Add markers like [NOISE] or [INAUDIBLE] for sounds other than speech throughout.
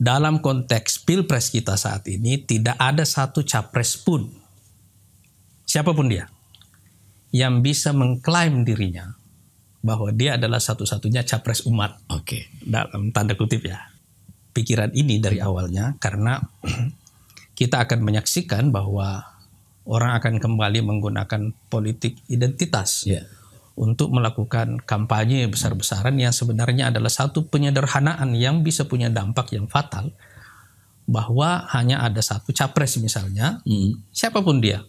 dalam konteks pilpres kita saat ini tidak ada satu capres pun siapapun dia yang bisa mengklaim dirinya bahwa dia adalah satu-satunya capres umat. Oke. Okay. Dalam tanda kutip ya. Pikiran ini dari awalnya karena [CLEARS THROAT] kita akan menyaksikan bahwa orang akan kembali menggunakan politik identitas. Yeah untuk melakukan kampanye besar-besaran yang sebenarnya adalah satu penyederhanaan yang bisa punya dampak yang fatal bahwa hanya ada satu capres misalnya hmm. siapapun dia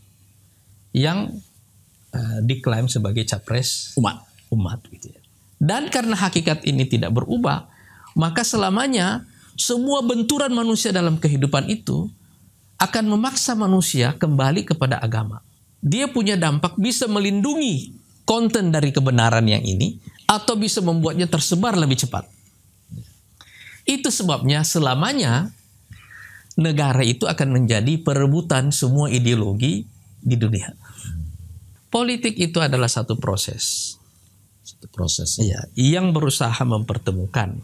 yang uh, diklaim sebagai capres umat umat gitu ya. Dan karena hakikat ini tidak berubah, maka selamanya semua benturan manusia dalam kehidupan itu akan memaksa manusia kembali kepada agama. Dia punya dampak bisa melindungi konten dari kebenaran yang ini atau bisa membuatnya tersebar lebih cepat. Itu sebabnya selamanya negara itu akan menjadi perebutan semua ideologi di dunia. Politik itu adalah satu proses. Satu proses. Ya. Iya, yang berusaha mempertemukan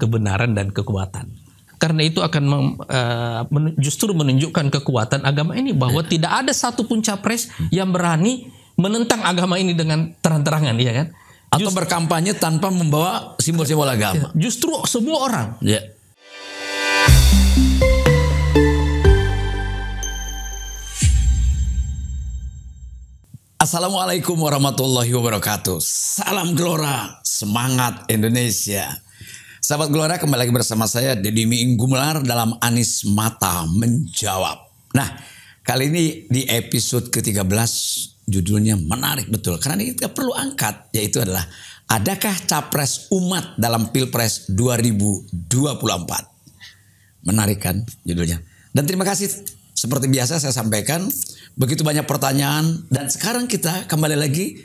kebenaran dan kekuatan. Karena itu akan mem, uh, justru menunjukkan kekuatan agama ini bahwa ya. tidak ada satu pun capres yang berani menentang agama ini dengan terang-terangan, iya kan? Atau Just, berkampanye tanpa membawa simbol-simbol iya, agama. Justru semua orang. Yeah. Assalamualaikum warahmatullahi wabarakatuh. Salam Gelora, semangat Indonesia. Sahabat Gelora kembali lagi bersama saya Deddy Miing Gumelar dalam Anis Mata Menjawab. Nah, kali ini di episode ke-13 judulnya menarik betul karena ini kita perlu angkat yaitu adalah adakah capres umat dalam Pilpres 2024. Menarik kan judulnya. Dan terima kasih seperti biasa saya sampaikan begitu banyak pertanyaan dan sekarang kita kembali lagi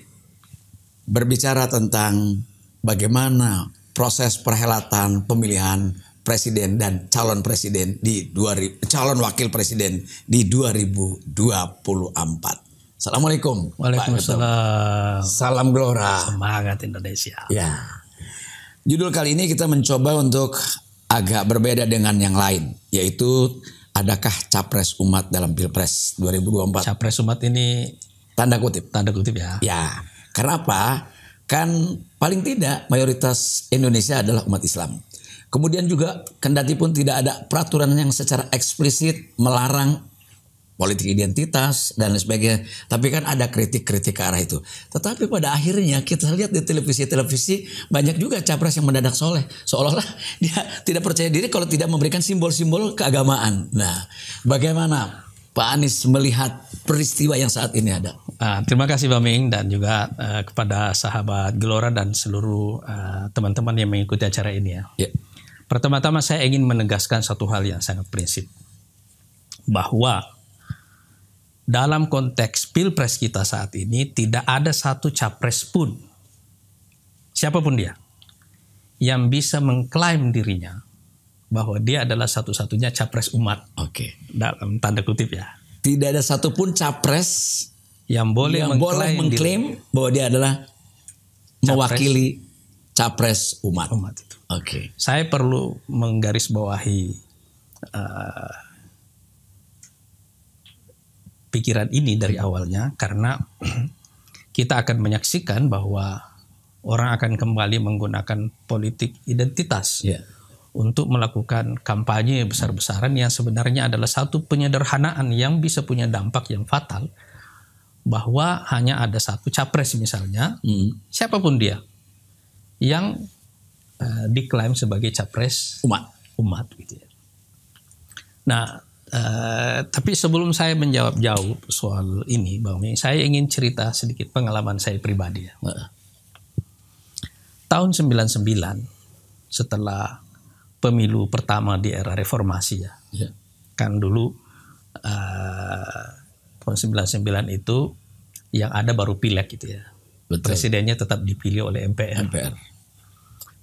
berbicara tentang bagaimana proses perhelatan pemilihan presiden dan calon presiden di 2000, calon wakil presiden di 2024. Assalamualaikum. Waalaikumsalam. Salam Gelora. Semangat Indonesia. Ya. Judul kali ini kita mencoba untuk agak berbeda dengan yang lain, yaitu adakah capres umat dalam Pilpres 2024? Capres umat ini tanda kutip. Tanda kutip ya. Ya. Karena apa? Kan paling tidak mayoritas Indonesia adalah umat Islam. Kemudian juga kendati pun tidak ada peraturan yang secara eksplisit melarang politik identitas dan lain sebagainya. Tapi kan ada kritik-kritik ke arah itu. Tetapi pada akhirnya kita lihat di televisi-televisi banyak juga capres yang mendadak soleh. Seolah-olah [LAUGHS] dia tidak percaya diri kalau tidak memberikan simbol-simbol keagamaan. Nah bagaimana Pak Anies melihat peristiwa yang saat ini ada? Uh, terima kasih Pak Ming dan juga uh, kepada sahabat Gelora dan seluruh eh, teman-teman uh, yang mengikuti acara ini ya. Yeah. Pertama-tama saya ingin menegaskan satu hal yang sangat prinsip. Bahwa dalam konteks pilpres kita saat ini tidak ada satu capres pun siapapun dia yang bisa mengklaim dirinya bahwa dia adalah satu-satunya capres umat. Oke. Dalam tanda kutip ya. Tidak ada satupun capres yang boleh yang mengklaim mengklaim bahwa dia adalah mewakili capres umat. Umat itu. Oke. Saya perlu menggarisbawahi uh, pikiran ini dari hmm. awalnya karena [CLEARS THROAT] kita akan menyaksikan bahwa orang akan kembali menggunakan politik identitas yeah. untuk melakukan kampanye besar-besaran yang sebenarnya adalah satu penyederhanaan yang bisa punya dampak yang fatal bahwa hanya ada satu capres misalnya mm. siapapun dia yang uh, diklaim sebagai capres umat umat gitu ya. Nah Eh, tapi sebelum saya menjawab jauh soal ini, Bang saya ingin cerita sedikit pengalaman saya pribadi. Ya. Tahun 99, setelah pemilu pertama di era reformasi ya, yeah. kan dulu uh, tahun 99 itu yang ada baru pilek gitu ya. Betul. Presidennya tetap dipilih oleh MPR. MPR.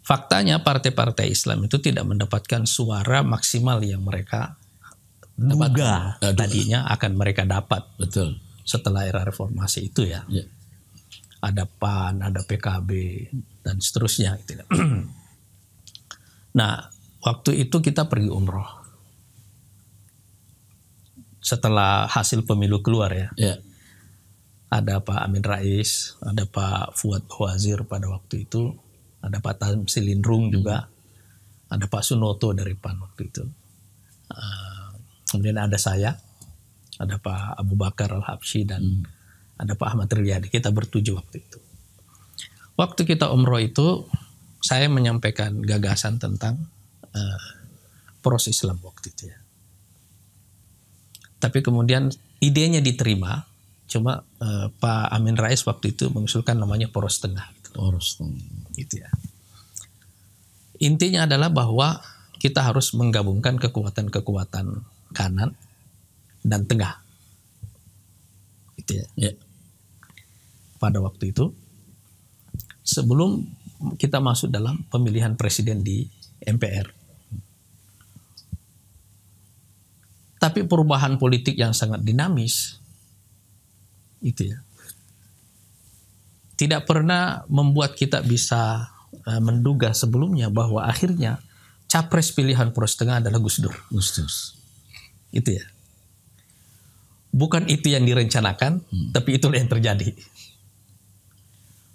Faktanya partai-partai Islam itu tidak mendapatkan suara maksimal yang mereka duga tepat, tadinya akan mereka dapat. Betul. Setelah era reformasi itu ya. ya. Ada PAN, ada PKB dan seterusnya gitu. Ya. [CLEARS THROAT] nah, waktu itu kita pergi umroh. Setelah hasil pemilu keluar ya. ya. Ada Pak Amin Rais, ada Pak Fuad Wazir pada waktu itu, ada Pak Tamsilin Rung juga, hmm. ada Pak Sunoto dari PAN waktu itu. Ah, Kemudian ada saya, ada Pak Abu Bakar Al Habsyi dan hmm. ada Pak Ahmad Riyadi. Kita bertujuh waktu itu. Waktu kita umroh itu, saya menyampaikan gagasan tentang uh, eh, poros Islam waktu itu ya. Tapi kemudian idenya diterima, cuma uh, Pak Amin Rais waktu itu mengusulkan namanya poros tengah. Gitu. Poros tengah, gitu ya. Intinya adalah bahwa kita harus menggabungkan kekuatan-kekuatan kanan, dan tengah. Gitu ya. Yeah. Pada waktu itu, sebelum kita masuk dalam pemilihan presiden di MPR. Tapi perubahan politik yang sangat dinamis, itu ya, tidak pernah membuat kita bisa e, menduga sebelumnya bahwa akhirnya capres pilihan poros tengah adalah Gus Dur. Gus Dur. Itu ya. Bukan itu yang direncanakan, hmm. tapi itu yang terjadi.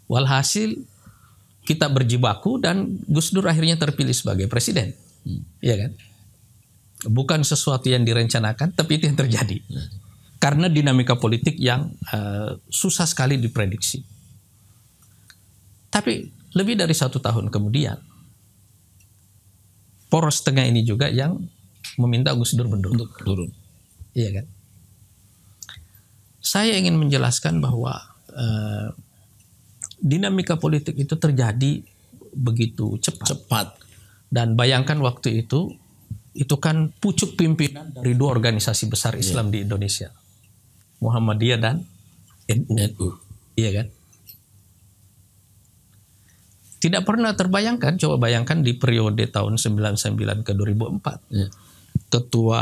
Walhasil kita berjibaku dan Gus Dur akhirnya terpilih sebagai presiden. Hmm. Iya kan? Bukan sesuatu yang direncanakan, tapi itu yang terjadi. Hmm. Karena dinamika politik yang uh, susah sekali diprediksi. Tapi lebih dari satu tahun kemudian, poros tengah ini juga yang meminta Gus Dur Untuk turun. Iya kan? Saya ingin menjelaskan bahwa eh, dinamika politik itu terjadi begitu cepat. Cepat. Dan bayangkan waktu itu itu kan pucuk pimpinan dari dua organisasi besar iya. Islam yeah. di Indonesia. Muhammadiyah dan NU. NU. Iya kan? Tidak pernah terbayangkan, coba bayangkan di periode tahun 99 ke 2004. Yeah ketua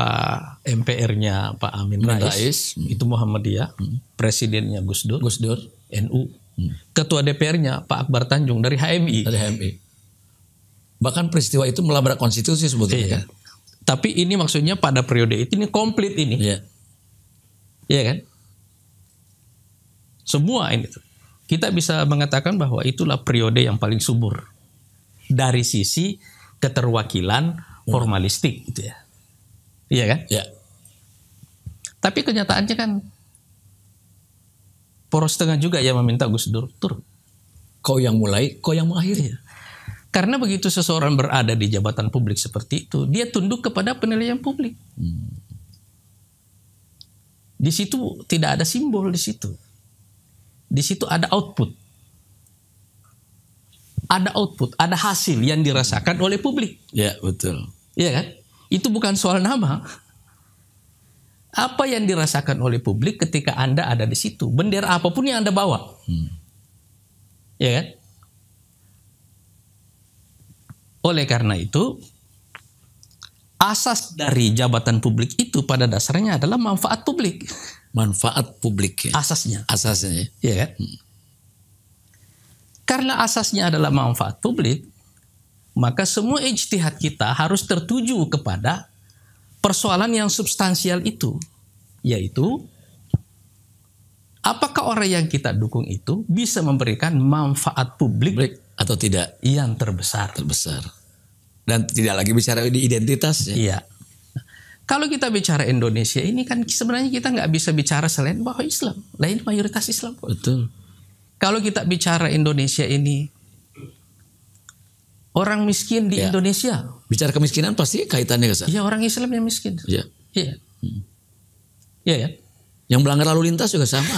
MPR-nya Pak Amin Rais, Rais. Hmm. itu Muhammadiyah, hmm. presidennya Gus Dur, Gus Dur, NU, hmm. ketua DPR-nya Pak Akbar Tanjung dari HMI. Dari HMI. Bahkan peristiwa itu melabrak konstitusi sebetulnya. Iya. Kan? Tapi ini maksudnya pada periode itu ini komplit ini. ya Iya kan? Semua ini Kita bisa mengatakan bahwa itulah periode yang paling subur dari sisi keterwakilan formalistik gitu ya. Iya kan? Iya. Tapi kenyataannya kan poros tengah juga ya meminta Gus Dur turun. Kau yang mulai, kau yang mengakhiri. Iya. Karena begitu seseorang berada di jabatan publik seperti itu, dia tunduk kepada penilaian publik. Hmm. Di situ tidak ada simbol di situ. Di situ ada output. Ada output, ada hasil yang dirasakan oleh publik. Ya, betul. Iya kan? Itu bukan soal nama. Apa yang dirasakan oleh publik ketika Anda ada di situ? Bendera apapun yang Anda bawa. Hmm. Ya kan? Oleh karena itu, asas dari jabatan publik itu pada dasarnya adalah manfaat publik. Manfaat publik ya. Asasnya. Asasnya ya. ya kan? Hmm. Karena asasnya adalah manfaat publik, maka semua ijtihad kita harus tertuju kepada persoalan yang substansial itu, yaitu apakah orang yang kita dukung itu bisa memberikan manfaat publik, publik atau tidak yang terbesar. Terbesar. Dan tidak lagi bicara di identitasnya. Iya. Kalau kita bicara Indonesia ini kan sebenarnya kita nggak bisa bicara selain bahwa Islam, lain mayoritas Islam. Betul. Kalau kita bicara Indonesia ini orang miskin di ya. Indonesia. Bicara kemiskinan pasti kaitannya ke sana. Iya, orang Islam yang miskin. Ya. Iya. Iya. Hmm. Iya ya. Yang melanggar lalu lintas juga sama. [LAUGHS]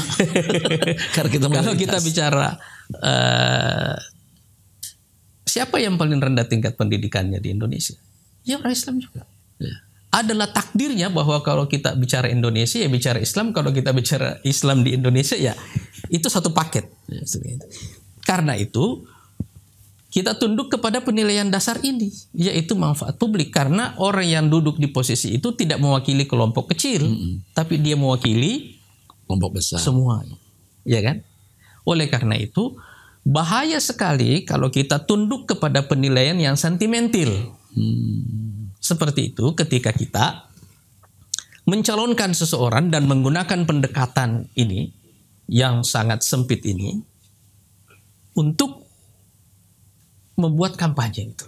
Karena kita Kalau kita bicara uh, siapa yang paling rendah tingkat pendidikannya di Indonesia? Ya orang Islam juga. Ya. Adalah takdirnya bahwa kalau kita bicara Indonesia ya bicara Islam, kalau kita bicara Islam di Indonesia ya itu satu paket. Ya, Karena itu kita tunduk kepada penilaian dasar ini, yaitu manfaat publik. Karena orang yang duduk di posisi itu tidak mewakili kelompok kecil, mm -hmm. tapi dia mewakili kelompok besar. Semua, ya kan? Oleh karena itu, bahaya sekali kalau kita tunduk kepada penilaian yang sentimental. Hmm. Seperti itu ketika kita mencalonkan seseorang dan menggunakan pendekatan ini yang sangat sempit ini untuk membuat kampanye gitu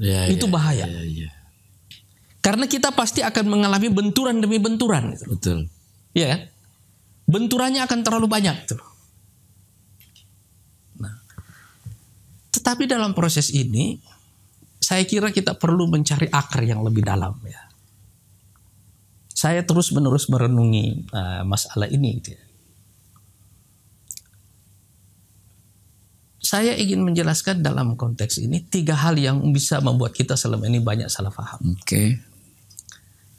ya, ya, itu ya, bahaya. Ya, ya. Karena kita pasti akan mengalami benturan demi benturan gitu Betul. Ya, Benturannya akan terlalu banyak gitu Nah. Tetapi dalam proses ini saya kira kita perlu mencari akar yang lebih dalam ya. Saya terus menerus merenungi uh, masalah ini gitu ya saya ingin menjelaskan dalam konteks ini tiga hal yang bisa membuat kita selama ini banyak salah faham. Oke. Okay.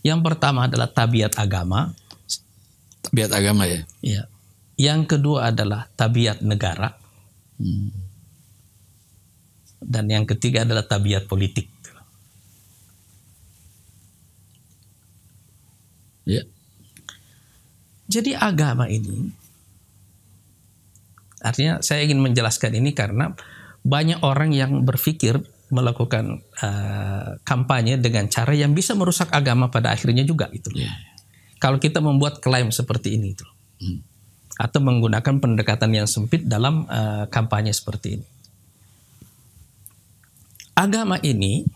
Yang pertama adalah tabiat agama. Tabiat agama ya. Iya. Yang kedua adalah tabiat negara. Hmm. Dan yang ketiga adalah tabiat politik. Ya. Jadi agama ini Artinya saya ingin menjelaskan ini karena banyak orang yang berpikir melakukan uh, kampanye dengan cara yang bisa merusak agama pada akhirnya juga gitu. Yeah. Kalau kita membuat klaim seperti ini itu, mm. atau menggunakan pendekatan yang sempit dalam uh, kampanye seperti ini, agama ini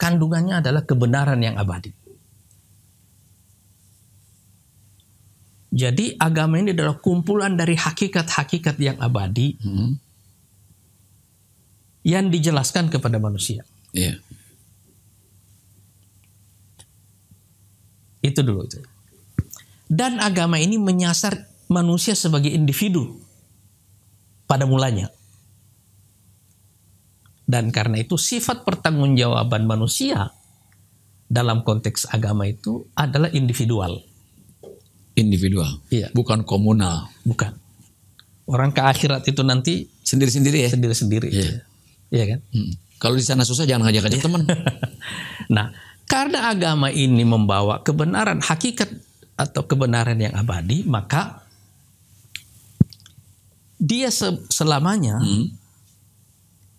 kandungannya adalah kebenaran yang abadi. Jadi agama ini adalah kumpulan dari hakikat-hakikat yang abadi hmm. yang dijelaskan kepada manusia. Yeah. Itu dulu itu. Dan agama ini menyasar manusia sebagai individu pada mulanya. Dan karena itu sifat pertanggungjawaban manusia dalam konteks agama itu adalah individual individual, iya. bukan komunal. Bukan. Orang ke akhirat itu nanti sendiri-sendiri ya. Sendiri-sendiri. Iya. iya kan? Hmm. Kalau di sana susah jangan ngajak-ngajak iya. teman. [LAUGHS] nah, karena agama ini membawa kebenaran hakikat atau kebenaran yang abadi, maka dia selamanya hmm.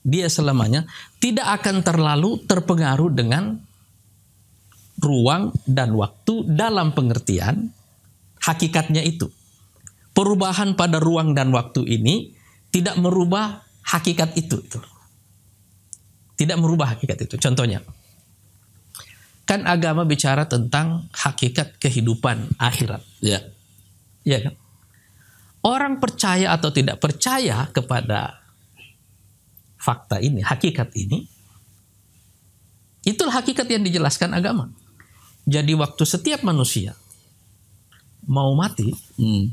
dia selamanya tidak akan terlalu terpengaruh dengan ruang dan waktu dalam pengertian hakikatnya itu. Perubahan pada ruang dan waktu ini tidak merubah hakikat itu. Tidak merubah hakikat itu. Contohnya, kan agama bicara tentang hakikat kehidupan akhirat. Ya. Ya kan? Orang percaya atau tidak percaya kepada fakta ini, hakikat ini, itulah hakikat yang dijelaskan agama. Jadi waktu setiap manusia mau mati, hmm.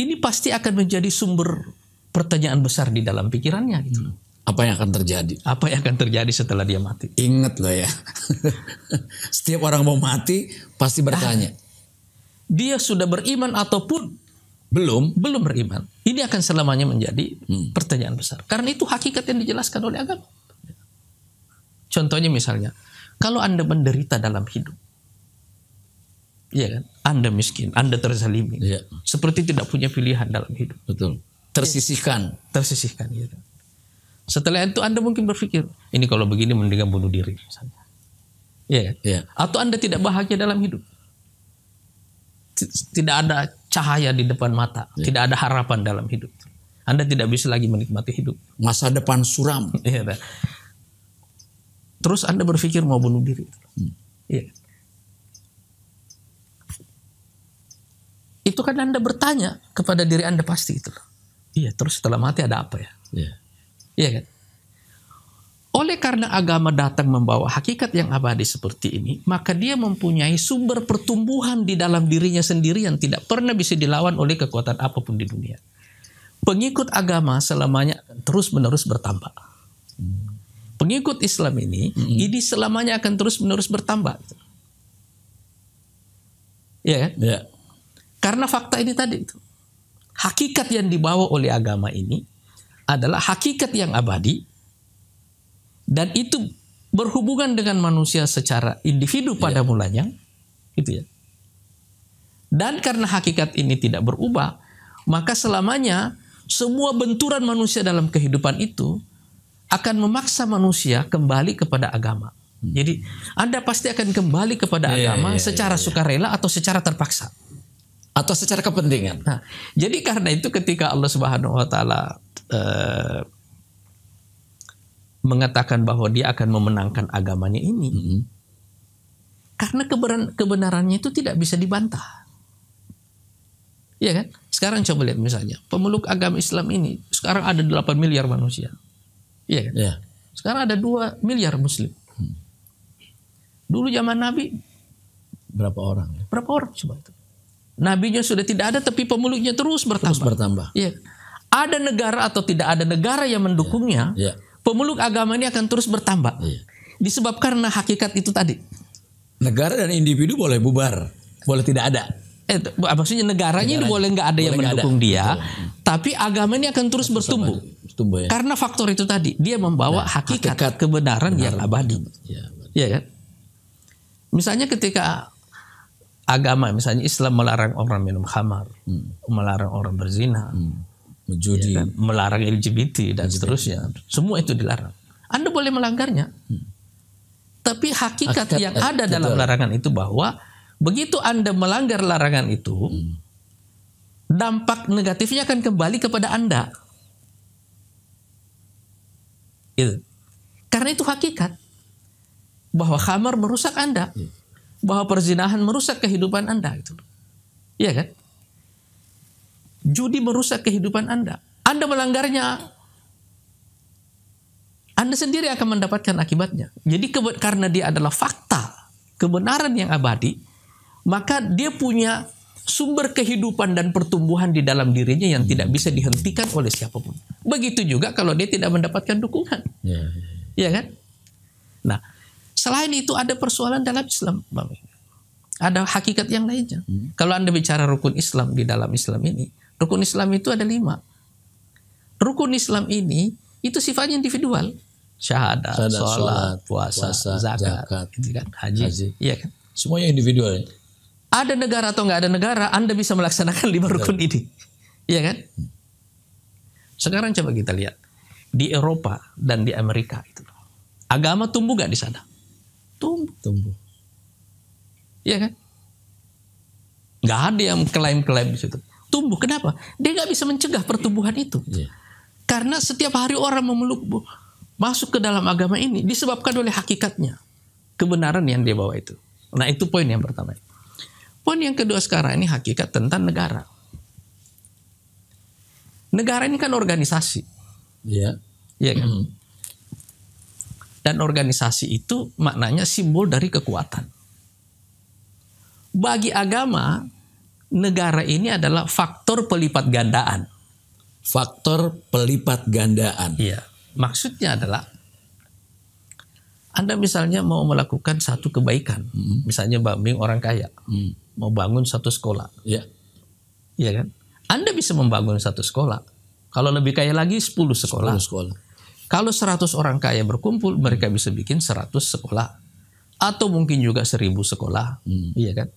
ini pasti akan menjadi sumber pertanyaan besar di dalam pikirannya gitu hmm. Apa yang akan terjadi? Apa yang akan terjadi setelah dia mati? Ingat loh ya. [LAUGHS] Setiap orang mau mati pasti bertanya. Ah, dia sudah beriman ataupun belum belum beriman. Ini akan selamanya menjadi hmm. pertanyaan besar. Karena itu hakikat yang dijelaskan oleh agama. Contohnya misalnya, kalau Anda menderita dalam hidup, Iya kan? Anda miskin, Anda terzalimi. Ya. Seperti tidak punya pilihan dalam hidup. Betul. Tersisihkan. Iya. Tersisihkan gitu. Setelah itu Anda mungkin berpikir, ini kalau begini mendingan bunuh diri misalnya. Iya kan? Iya. Atau Anda tidak bahagia dalam hidup. Tidak ada cahaya di depan mata, Ya. tidak ada harapan dalam hidup. Anda tidak bisa lagi menikmati hidup. Masa depan suram. Iya. Kan? Terus Anda berpikir mau bunuh diri. Hmm. itu kan Anda bertanya kepada diri Anda pasti itu. Iya, terus setelah mati ada apa ya? Iya. Iya kan? Oleh karena agama datang membawa hakikat yang abadi seperti ini, maka dia mempunyai sumber pertumbuhan di dalam dirinya sendiri yang tidak pernah bisa dilawan oleh kekuatan apapun di dunia. Pengikut agama selamanya terus-menerus bertambah. Pengikut Islam ini, mm-hmm. ini selamanya akan terus-menerus bertambah. Iya kan? yeah. Yeah. Karena fakta ini tadi itu. Hakikat yang dibawa oleh agama ini adalah hakikat yang abadi dan itu berhubungan dengan manusia secara individu pada yeah. mulanya gitu ya. Dan karena hakikat ini tidak berubah, maka selamanya semua benturan manusia dalam kehidupan itu akan memaksa manusia kembali kepada agama. Hmm. Jadi Anda pasti akan kembali kepada yeah, agama yeah, iya, secara yeah, sukarela atau secara terpaksa atau secara kepentingan. Nah, jadi karena itu ketika Allah Subhanahu wa taala uh, mengatakan bahwa dia akan memenangkan agamanya ini. Mm -hmm. Karena kebenaran, kebenarannya itu tidak bisa dibantah. Iya kan? Sekarang coba lihat misalnya, pemeluk agama Islam ini sekarang ada 8 miliar manusia. Iya kan? Yeah. Sekarang ada 2 miliar muslim. Hmm. Dulu zaman Nabi berapa orang? Berapa orang coba itu? Nabinya sudah tidak ada tapi pemuluknya terus bertambah. Terus bertambah. Ya. Ada negara atau tidak ada negara yang mendukungnya, ya. Ya. pemeluk agama ini akan terus bertambah. Ya. Disebabkan karena hakikat itu tadi. Negara dan individu boleh bubar, boleh tidak ada. Eh, maksudnya negaranya, boleh nggak ada yang mendukung ada. dia, Betul. tapi agama ini akan terus, bertumbuh. ya. Karena faktor itu tadi, dia membawa nah, hakikat, hakikat kebenaran yang abadi. Ya, ya kan? Misalnya ketika agama misalnya Islam melarang orang minum khamar, hmm. melarang orang berzina, hmm. menjudi, ya kan? melarang LGBT dan LGBT. seterusnya. Semua itu dilarang. Anda boleh melanggarnya. Hmm. Tapi hakikat yang eh, ada betul. dalam larangan itu bahwa begitu Anda melanggar larangan itu, hmm. dampak negatifnya akan kembali kepada Anda. Gitu. Karena itu hakikat bahwa khamar merusak Anda. Hmm bahwa perzinahan merusak kehidupan Anda itu, Iya kan? Judi merusak kehidupan Anda. Anda melanggarnya anda sendiri akan mendapatkan akibatnya. Jadi karena dia adalah fakta, kebenaran yang abadi, maka dia punya sumber kehidupan dan pertumbuhan di dalam dirinya yang tidak bisa dihentikan oleh siapapun. Begitu juga kalau dia tidak mendapatkan dukungan. Ya, ya, ya. Iya kan? Nah, Selain itu ada persoalan dalam Islam, ada hakikat yang lainnya. Hmm. Kalau anda bicara rukun Islam di dalam Islam ini, rukun Islam itu ada lima. Rukun Islam ini itu sifatnya individual. Syahadat, Syahadat sholat, sholat, puasa, puasa zakat, zakat gitu kan, haji, haji. Iya kan? Semuanya individual. Ada negara atau nggak ada negara, Anda bisa melaksanakan lima rukun ini. Iya kan? Sekarang coba kita lihat di Eropa dan di Amerika itu. Agama tumbuh gak di sana? tumbuh tumbuh iya kan nggak ada yang klaim-klaim di situ tumbuh kenapa dia nggak bisa mencegah pertumbuhan itu yeah. karena setiap hari orang memeluk masuk ke dalam agama ini disebabkan oleh hakikatnya kebenaran yang dia bawa itu nah itu poin yang pertama poin yang kedua sekarang ini hakikat tentang negara negara ini kan organisasi ya ya kan mm-hmm. Dan organisasi itu maknanya simbol dari kekuatan. Bagi agama, negara ini adalah faktor pelipat gandaan. Faktor pelipat gandaan. Iya. Maksudnya adalah Anda misalnya mau melakukan satu kebaikan, hmm. misalnya bambing orang kaya, hmm. mau bangun satu sekolah. Iya. Iya kan? Anda bisa membangun satu sekolah. Kalau lebih kaya lagi 10 sekolah. 10 sekolah. Kalau 100 orang kaya berkumpul, mereka hmm. bisa bikin 100 sekolah. Atau mungkin juga 1000 sekolah. Hmm. Iya kan?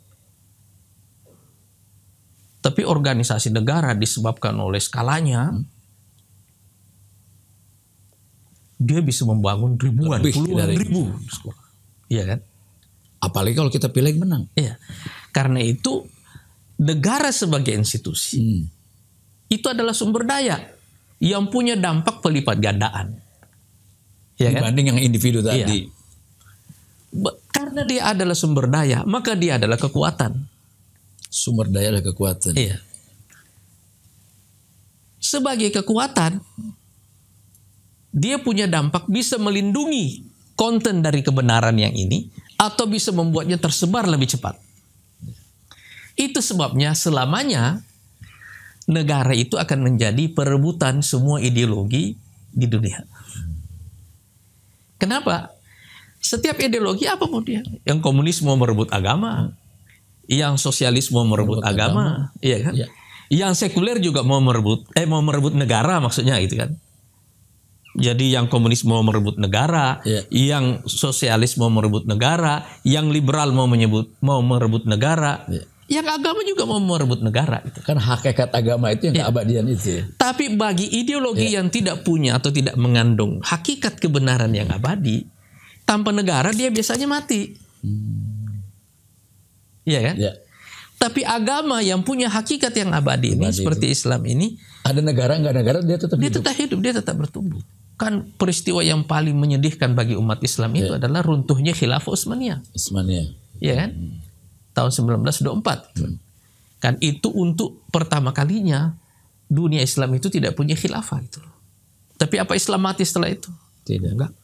Tapi organisasi negara disebabkan oleh skalanya, hmm. dia bisa membangun ribuan, Lebih puluhan dari ribu sekolah. Iya kan? Apalagi kalau kita pilih menang. Iya. Karena itu negara sebagai institusi hmm. itu adalah sumber daya yang punya dampak pelipat gandaan ya dibanding kan? yang individu tadi. Iya. Karena dia adalah sumber daya, maka dia adalah kekuatan. Sumber daya adalah kekuatan. Iya. Sebagai kekuatan, dia punya dampak bisa melindungi konten dari kebenaran yang ini atau bisa membuatnya tersebar lebih cepat. Itu sebabnya selamanya negara itu akan menjadi perebutan semua ideologi di dunia. Kenapa? Setiap ideologi mau dia. Yang komunisme mau merebut agama, yang sosialisme merebut, merebut agama, agama, iya kan? Ya. Yang sekuler juga mau merebut eh mau merebut negara maksudnya gitu kan. Jadi yang komunis mau merebut negara, yeah. yang sosialis mau merebut negara, yang liberal mau menyebut mau merebut negara. Yeah yang agama juga mau merebut negara itu kan hakikat agama itu yang ya. keabadian itu tapi bagi ideologi ya. yang tidak punya atau tidak mengandung hakikat kebenaran yang abadi tanpa negara dia biasanya mati hmm. iya kan ya. tapi agama yang punya hakikat yang abadi, abadi ini seperti Islam ini ada negara nggak negara dia tetap dia hidup. tetap hidup dia tetap bertumbuh kan peristiwa yang paling menyedihkan bagi umat Islam ya. itu adalah runtuhnya khilafah Utsmaniyah Utsmaniyah iya kan hmm tahun 1924. Hmm. Kan itu untuk pertama kalinya dunia Islam itu tidak punya khilafah itu. Tapi apa Islam mati setelah itu? Tidak. Enggak.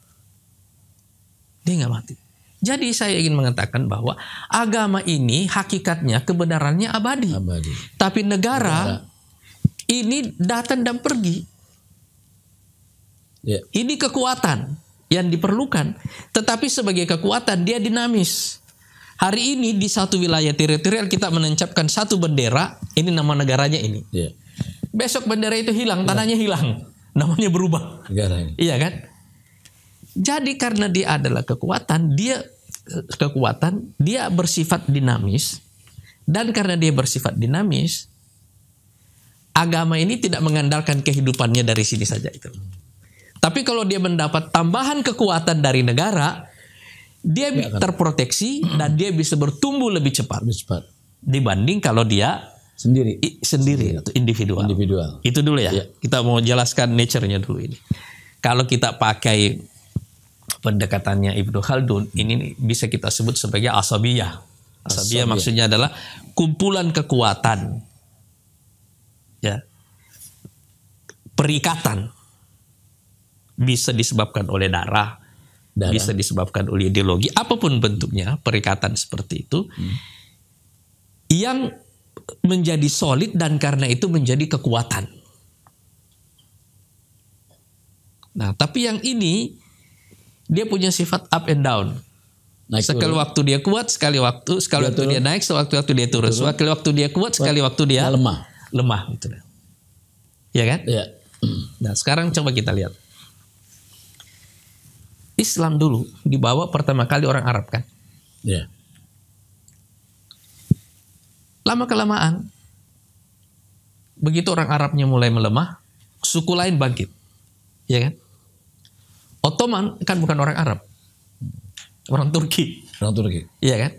Dia nggak mati. Jadi saya ingin mengatakan bahwa agama ini hakikatnya kebenarannya abadi. abadi. Tapi negara, negara ini datang dan pergi. Yeah. Ini kekuatan yang diperlukan, tetapi sebagai kekuatan dia dinamis. Hari ini di satu wilayah teritorial kita menancapkan satu bendera, ini nama negaranya ini. Yeah. Besok bendera itu hilang, tanahnya hilang, namanya berubah. Negaranya. Iya kan? Jadi karena dia adalah kekuatan, dia kekuatan, dia bersifat dinamis dan karena dia bersifat dinamis, agama ini tidak mengandalkan kehidupannya dari sini saja itu. Tapi kalau dia mendapat tambahan kekuatan dari negara, dia ya, kan? terproteksi dan dia bisa bertumbuh lebih cepat. Lebih cepat. Dibanding kalau dia sendiri i, sendiri atau individual. Individual. Itu dulu ya. ya. Kita mau jelaskan nature-nya dulu ini. Kalau kita pakai pendekatannya Ibnu Khaldun, ini bisa kita sebut sebagai Asabiyah, asabiyah. maksudnya adalah kumpulan kekuatan. Ya. Perikatan bisa disebabkan oleh darah, Darah. bisa disebabkan oleh ideologi apapun bentuknya perikatan seperti itu hmm. yang menjadi solid dan karena itu menjadi kekuatan. Nah, tapi yang ini dia punya sifat up and down. Naik sekali turun. waktu dia kuat, sekali waktu sekali dia waktu turun. dia naik, sekali waktu dia turun. turun. Sekali waktu dia kuat, sekali waktu dia, lemah. Lemah gitu. Ya kan? Ya. Nah, sekarang coba kita lihat. Islam dulu dibawa pertama kali orang Arab kan. Yeah. Lama kelamaan begitu orang Arabnya mulai melemah, suku lain bangkit. Ya kan? Ottoman kan bukan orang Arab. Orang Turki. Orang Turki. Iya kan?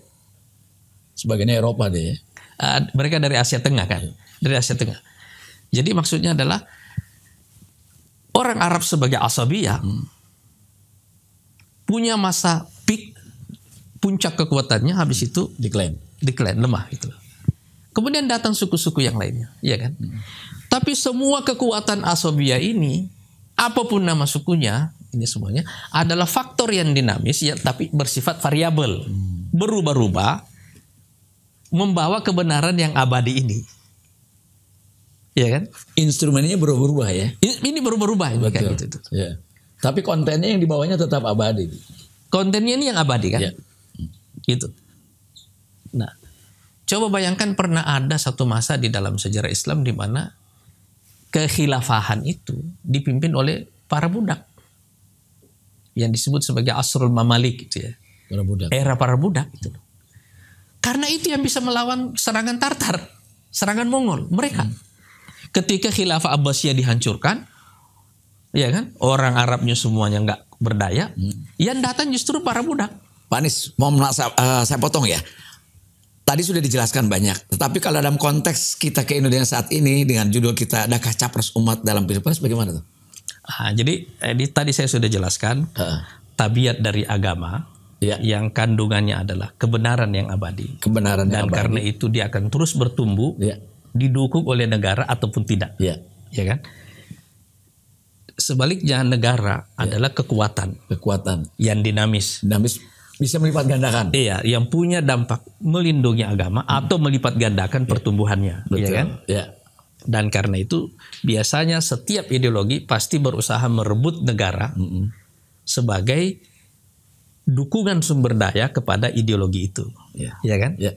Sebagainya Eropa deh ya. ah, Uh, mereka dari Asia Tengah kan? Dari Asia Tengah. Jadi maksudnya adalah orang Arab sebagai asabiyah hmm punya masa peak puncak kekuatannya habis itu decline decline lemah itu kemudian datang suku-suku yang lainnya ya kan hmm. tapi semua kekuatan asobia ini apapun nama sukunya ini semuanya adalah faktor yang dinamis ya tapi bersifat variabel hmm. berubah-ubah membawa kebenaran yang abadi ini ya kan instrumennya berubah-ubah ya ini berubah-ubah ya, kan gitu, gitu. Iya. Tapi kontennya yang dibawanya tetap abadi. Kontennya ini yang abadi kan? Ya. Gitu. Nah, coba bayangkan pernah ada satu masa di dalam sejarah Islam di mana kekhilafahan itu dipimpin oleh para budak yang disebut sebagai asrul mamalik itu ya. Para budak. Era para budak itu. Karena itu yang bisa melawan serangan Tartar, serangan Mongol mereka. Hmm. Ketika khilafah Abbasiyah dihancurkan, Iya kan? Orang Arabnya semuanya nggak berdaya. Hmm. Yang datang justru para budak. Pak Anies, mau saya, uh, saya potong ya. Tadi sudah dijelaskan banyak, tetapi kalau dalam konteks kita ke Indonesia saat ini dengan judul kita adakah capres umat dalam pilpres bagaimana tuh? Ah, jadi eh, tadi saya sudah jelaskan uh. tabiat dari agama ya. yang kandungannya adalah kebenaran yang abadi. Kebenaran yang dan abadi. karena itu dia akan terus bertumbuh, ya. didukung oleh negara ataupun tidak, ya, ya kan? sebaliknya negara ya. adalah kekuatan kekuatan yang dinamis dinamis bisa melipat gandakan iya yang punya dampak melindungi agama hmm. atau melipat gandakan ya. pertumbuhannya ya Betul. ya kan ya dan karena itu biasanya setiap ideologi pasti berusaha merebut negara hmm. sebagai dukungan sumber daya kepada ideologi itu ya, ya kan ya.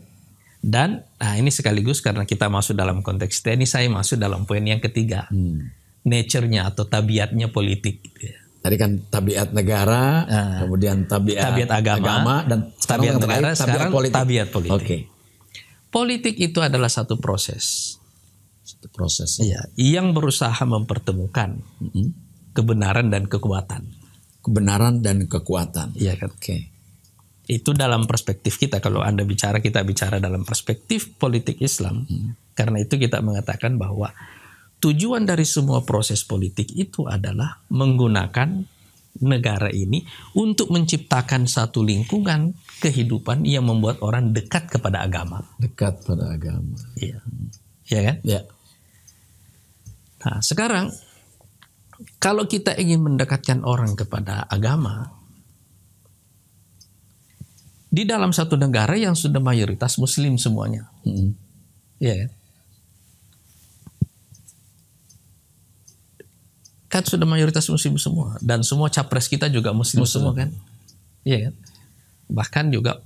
dan nah ini sekaligus karena kita masuk dalam konteks ini saya masuk dalam poin yang ketiga hmm nature-nya atau tabiatnya politik. Gitu ya. Tadi kan tabiat negara, uh, kemudian tabiat, tabiat agama, agama dan tabiat negara, terakhir, negara, tabiat sekarang politik. tabiat politik. Okay. Politik itu adalah satu proses. Satu proses. Iya, yang berusaha mempertemukan mm -hmm. kebenaran dan kekuatan. Kebenaran dan kekuatan. Iya kan. Oke. Okay. Itu dalam perspektif kita. Kalau anda bicara, kita bicara dalam perspektif politik Islam. Mm -hmm. Karena itu kita mengatakan bahwa tujuan dari semua proses politik itu adalah menggunakan negara ini untuk menciptakan satu lingkungan kehidupan yang membuat orang dekat kepada agama. Dekat pada agama. Iya. Iya kan? Iya. Nah, sekarang kalau kita ingin mendekatkan orang kepada agama di dalam satu negara yang sudah mayoritas muslim semuanya. Hmm. Iya kan? kan sudah mayoritas muslim semua dan semua capres kita juga muslim, muslim. semua kan iya kan bahkan juga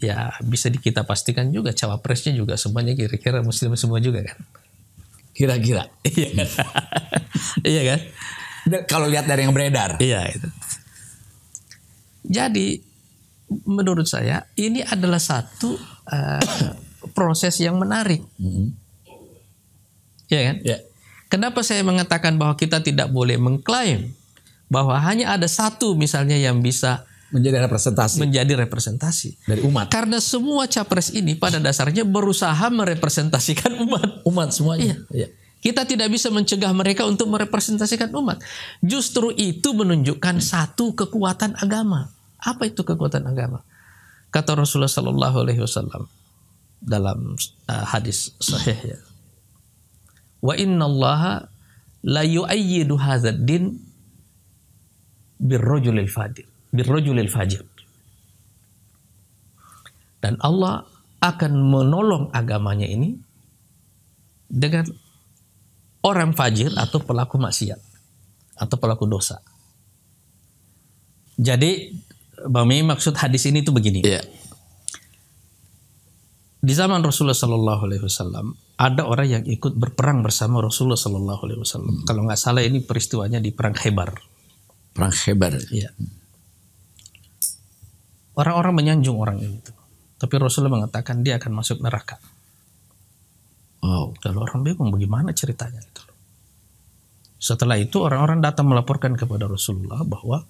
ya bisa di kita pastikan juga cawapresnya juga semuanya kira-kira muslim semua juga kan kira-kira iya hmm. [LAUGHS] iya kan kalau lihat dari yang beredar iya itu jadi menurut saya ini adalah satu uh, [COUGHS] proses yang menarik mm -hmm. Iya kan? Yeah. Kenapa saya mengatakan bahwa kita tidak boleh mengklaim bahwa hanya ada satu misalnya yang bisa menjadi representasi menjadi representasi dari umat karena semua capres ini pada dasarnya berusaha merepresentasikan umat umat semuanya iya. Iya. kita tidak bisa mencegah mereka untuk merepresentasikan umat justru itu menunjukkan satu kekuatan agama apa itu kekuatan agama kata Rasulullah Shallallahu Alaihi Wasallam dalam uh, hadis sahih ya Wa inna innallaha la yu'ayyidu hadzal din birrajulil fadil, birrajulil fajir. Dan Allah akan menolong agamanya ini dengan orang fajir atau pelaku maksiat atau pelaku dosa. Jadi Bami maksud hadis ini tuh begini. Yeah di zaman Rasulullah Shallallahu Alaihi Wasallam ada orang yang ikut berperang bersama Rasulullah Shallallahu Alaihi Wasallam. Hmm. Kalau nggak salah ini peristiwanya di perang Hebar. Perang Hebar. Iya. Orang-orang menyanjung orang itu, tapi Rasulullah mengatakan dia akan masuk neraka. Wow. Kalau orang bingung bagaimana ceritanya itu. Setelah itu orang-orang datang melaporkan kepada Rasulullah bahwa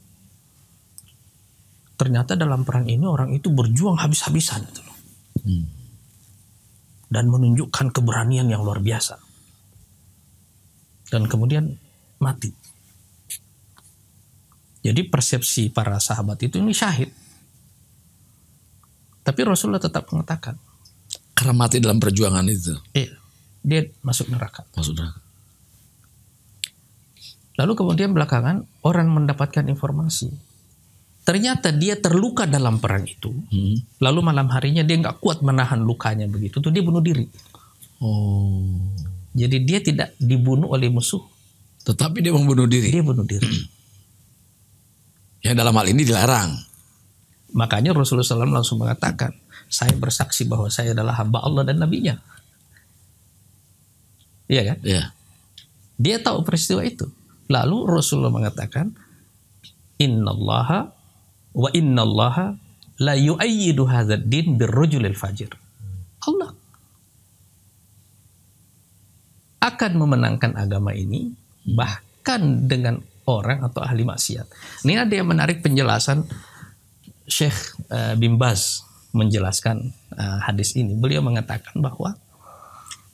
ternyata dalam perang ini orang itu berjuang habis-habisan itu. Hmm dan menunjukkan keberanian yang luar biasa. Dan kemudian mati. Jadi persepsi para sahabat itu ini syahid. Tapi Rasulullah tetap mengatakan. Karena mati dalam perjuangan itu. Iya. Dia masuk neraka. Masuk neraka. Lalu kemudian belakangan orang mendapatkan informasi Ternyata dia terluka dalam perang itu. Hmm. Lalu malam harinya dia nggak kuat menahan lukanya begitu, tuh dia bunuh diri. Oh. Jadi dia tidak dibunuh oleh musuh. Tetapi dia membunuh diri. Dia bunuh diri. [CLEARS THROAT] ya dalam hal ini dilarang. Makanya Rasulullah SAW langsung mengatakan, saya bersaksi bahwa saya adalah hamba Allah dan nabinya Iya kan? Iya. Dia tahu peristiwa itu. Lalu Rasulullah mengatakan, Innallaha Wa inna Allah la yu'ayyidu hadzal din birrajulil fajir. Allah akan memenangkan agama ini bahkan dengan orang atau ahli maksiat. Ini ada yang menarik penjelasan Syekh uh, eh, menjelaskan uh, hadis ini. Beliau mengatakan bahwa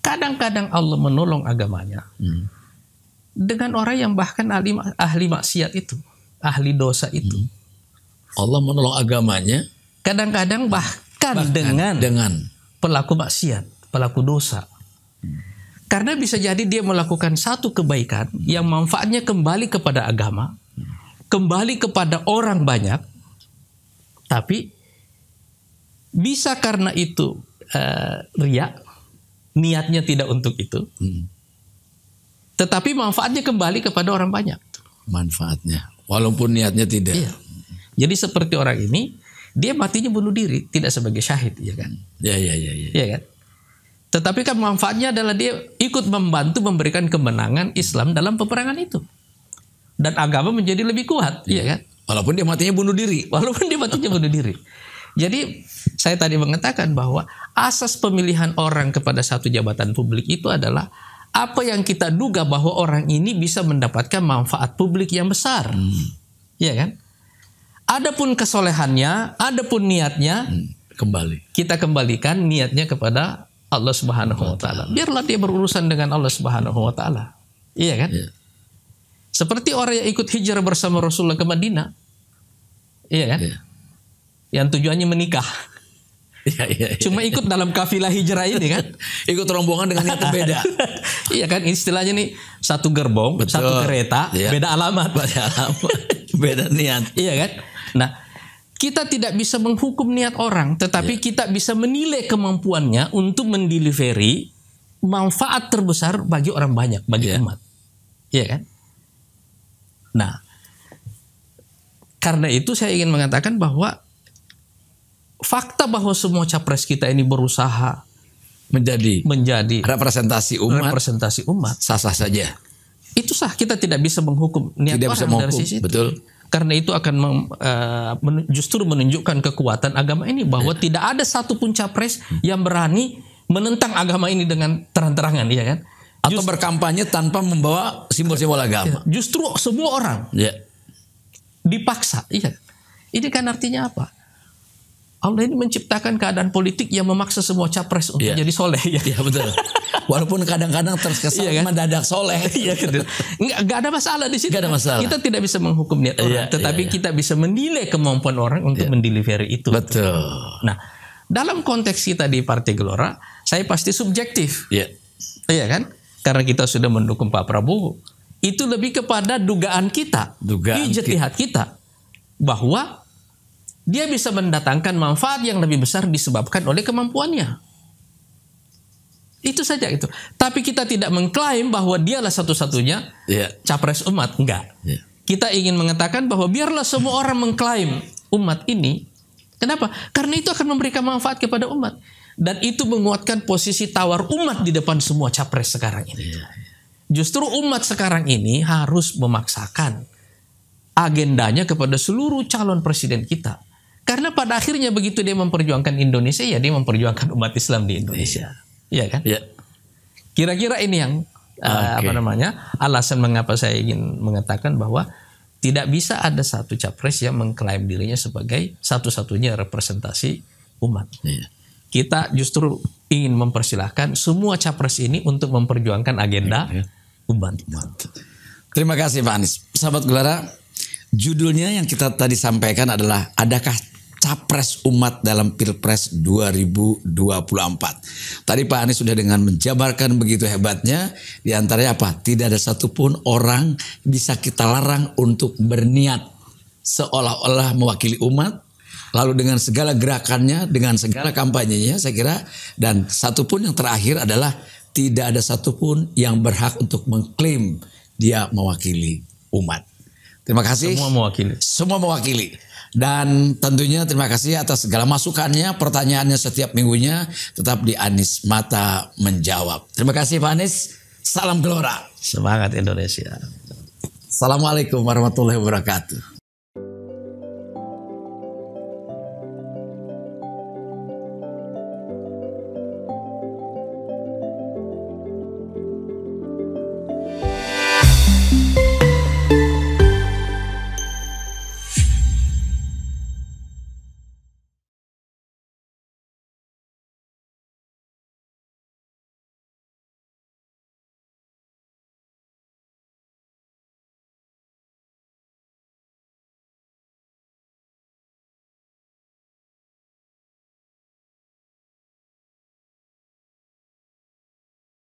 kadang-kadang Allah menolong agamanya hmm. dengan orang yang bahkan ahli ahli maksiat itu, ahli dosa itu. Hmm Allah menolong agamanya. Kadang-kadang bahkan, bahkan dengan dengan pelaku maksiat, pelaku dosa. Karena bisa jadi dia melakukan satu kebaikan yang manfaatnya kembali kepada agama, kembali kepada orang banyak, tapi bisa karena itu uh, riak, niatnya tidak untuk itu, hmm. tetapi manfaatnya kembali kepada orang banyak. Manfaatnya, walaupun niatnya tidak. Iya. Jadi seperti orang ini, dia matinya bunuh diri, tidak sebagai syahid, ya kan? Ya, ya, ya, ya. ya kan? Tetapi kan manfaatnya adalah dia ikut membantu memberikan kemenangan Islam dalam peperangan itu. Dan agama menjadi lebih kuat, ya, ya kan? Walaupun dia matinya bunuh diri, [LAUGHS] walaupun dia matinya bunuh diri. Jadi saya tadi mengatakan bahwa asas pemilihan orang kepada satu jabatan publik itu adalah apa yang kita duga bahwa orang ini bisa mendapatkan manfaat publik yang besar. Hmm. Ya kan? Adapun kesolehannya, adapun niatnya, hmm, kembali. Kita kembalikan niatnya kepada Allah Subhanahu wa taala. Biarlah dia berurusan dengan Allah Subhanahu wa taala. Iya kan? Yeah. Seperti orang yang ikut hijrah bersama Rasulullah ke Madinah. Iya kan? Yeah. Yang tujuannya menikah. Ya, ya, ya. Cuma ikut dalam kafilah hijrah ini kan? [LAUGHS] ikut rombongan dengan yang berbeda. [LAUGHS] iya kan istilahnya nih satu gerbong, Betul. satu kereta, ya. beda alamat, beda alamat, [LAUGHS] beda niat. Iya kan? Nah, kita tidak bisa menghukum niat orang, tetapi yeah. kita bisa menilai kemampuannya untuk mendeliveri manfaat terbesar bagi orang banyak, bagi yeah. umat. Iya kan? Nah, karena itu saya ingin mengatakan bahwa fakta bahwa semua capres kita ini berusaha menjadi menjadi representasi umat representasi umat sah-sah saja. Itu sah, kita tidak bisa menghukum niat tidak orang bisa menghukum, dari sisi betul karena itu akan mem, uh, men, justru menunjukkan kekuatan agama ini bahwa ya. tidak ada satu pun capres yang berani menentang agama ini dengan terang-terangan, ya kan? Atau justru, berkampanye tanpa membawa simbol-simbol iya. agama. Justru semua orang ya. dipaksa, iya. Ini kan artinya apa? Allah ini menciptakan keadaan politik yang memaksa semua capres untuk yeah. jadi soleh ya. Yeah, betul. Walaupun kadang-kadang terkesan yeah, kan? mendadak soleh. [LAUGHS] Iya gitu. Nggak, ada masalah di situ. Gak ada masalah. Kita tidak bisa menghukum niat orang, yeah, tetapi yeah, yeah. kita bisa menilai kemampuan orang untuk yeah. Iya. itu. Betul. Nah, dalam konteks kita di Partai Gelora, saya pasti subjektif. Iya. Yeah. Iya kan? Karena kita sudah mendukung Pak Prabowo. Itu lebih kepada dugaan kita, dugaan kita bahwa dia bisa mendatangkan manfaat yang lebih besar disebabkan oleh kemampuannya. Itu saja itu. Tapi kita tidak mengklaim bahwa dialah satu-satunya yeah. capres umat, enggak. Yeah. Kita ingin mengatakan bahwa biarlah semua orang mengklaim umat ini. Kenapa? Karena itu akan memberikan manfaat kepada umat dan itu menguatkan posisi tawar umat di depan semua capres sekarang ini. Yeah. Justru umat sekarang ini harus memaksakan agendanya kepada seluruh calon presiden kita. Karena pada akhirnya begitu dia memperjuangkan Indonesia, ya dia memperjuangkan umat Islam di Indonesia. Iya, iya kan? Iya. Kira-kira ini yang okay. uh, apa namanya? Alasan mengapa saya ingin mengatakan bahwa tidak bisa ada satu capres yang mengklaim dirinya sebagai satu-satunya representasi umat. Iya. Kita justru ingin mempersilahkan semua capres ini untuk memperjuangkan agenda iya, iya. umat. umat. Terima kasih Pak Anies. Sahabat Gelara, judulnya yang kita tadi sampaikan adalah adakah capres umat dalam Pilpres 2024. Tadi Pak Anies sudah dengan menjabarkan begitu hebatnya, di antaranya apa? Tidak ada satupun orang bisa kita larang untuk berniat seolah-olah mewakili umat, lalu dengan segala gerakannya, dengan segala kampanyenya saya kira, dan satupun yang terakhir adalah tidak ada satupun yang berhak untuk mengklaim dia mewakili umat. Terima kasih. Semua mewakili. Semua mewakili. Dan tentunya terima kasih atas segala masukannya, pertanyaannya setiap minggunya tetap di Anis Mata menjawab. Terima kasih Pak Anis. Salam gelora. Semangat Indonesia. Assalamualaikum warahmatullahi wabarakatuh.